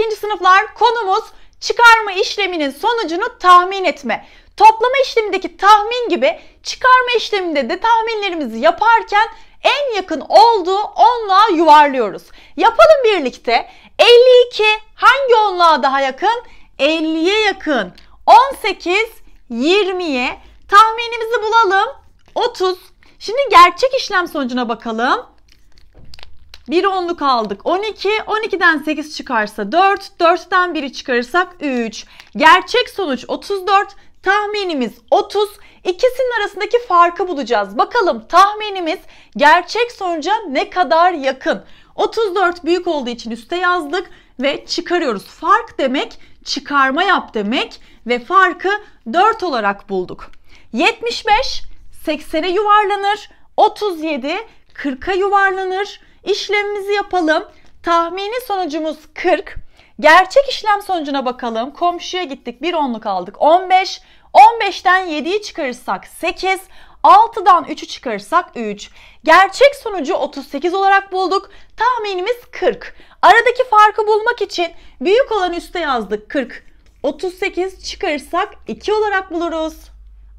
ikinci sınıflar konumuz çıkarma işleminin sonucunu tahmin etme. Toplama işlemindeki tahmin gibi çıkarma işleminde de tahminlerimizi yaparken en yakın olduğu onluğa yuvarlıyoruz. Yapalım birlikte. 52 hangi onluğa daha yakın? 50'ye yakın. 18 20'ye tahminimizi bulalım. 30. Şimdi gerçek işlem sonucuna bakalım. Bir onluk aldık 12. 12'den 8 çıkarsa 4. 4'ten 1'i çıkarırsak 3. Gerçek sonuç 34. Tahminimiz 30. İkisinin arasındaki farkı bulacağız. Bakalım tahminimiz gerçek sonuca ne kadar yakın? 34 büyük olduğu için üste yazdık ve çıkarıyoruz. Fark demek çıkarma yap demek ve farkı 4 olarak bulduk. 75 80'e yuvarlanır. 37 40'a yuvarlanır. İşlemimizi yapalım. Tahmini sonucumuz 40. Gerçek işlem sonucuna bakalım. Komşuya gittik. Bir onluk aldık. 15. 15'ten 7'yi çıkarırsak 8. 6'dan 3'ü çıkarırsak 3. Gerçek sonucu 38 olarak bulduk. Tahminimiz 40. Aradaki farkı bulmak için büyük olan üste yazdık 40. 38 çıkarırsak 2 olarak buluruz.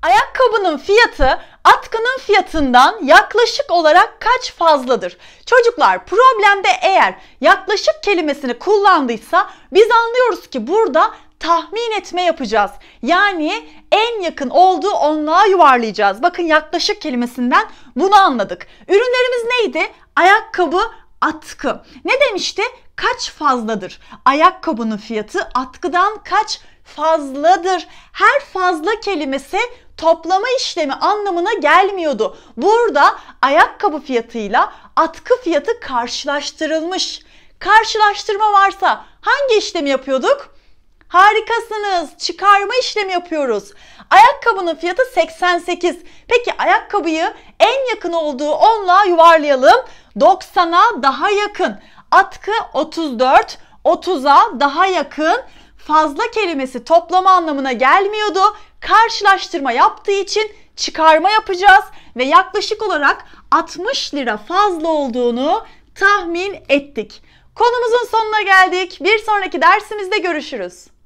Ayakkabının fiyatı atkının fiyatından yaklaşık olarak kaç fazladır? Çocuklar problemde eğer yaklaşık kelimesini kullandıysa biz anlıyoruz ki burada tahmin etme yapacağız. Yani en yakın olduğu onluğa yuvarlayacağız. Bakın yaklaşık kelimesinden bunu anladık. Ürünlerimiz neydi? Ayakkabı, atkı. Ne demişti? Kaç fazladır? Ayakkabının fiyatı atkıdan kaç fazladır? Her fazla kelimesi toplama işlemi anlamına gelmiyordu. Burada ayakkabı fiyatıyla atkı fiyatı karşılaştırılmış. Karşılaştırma varsa hangi işlemi yapıyorduk? Harikasınız. Çıkarma işlemi yapıyoruz. Ayakkabının fiyatı 88. Peki ayakkabıyı en yakın olduğu onla yuvarlayalım. 90'a daha yakın. Atkı 34, 30'a daha yakın. Fazla kelimesi toplama anlamına gelmiyordu. Karşılaştırma yaptığı için çıkarma yapacağız ve yaklaşık olarak 60 lira fazla olduğunu tahmin ettik. Konumuzun sonuna geldik. Bir sonraki dersimizde görüşürüz.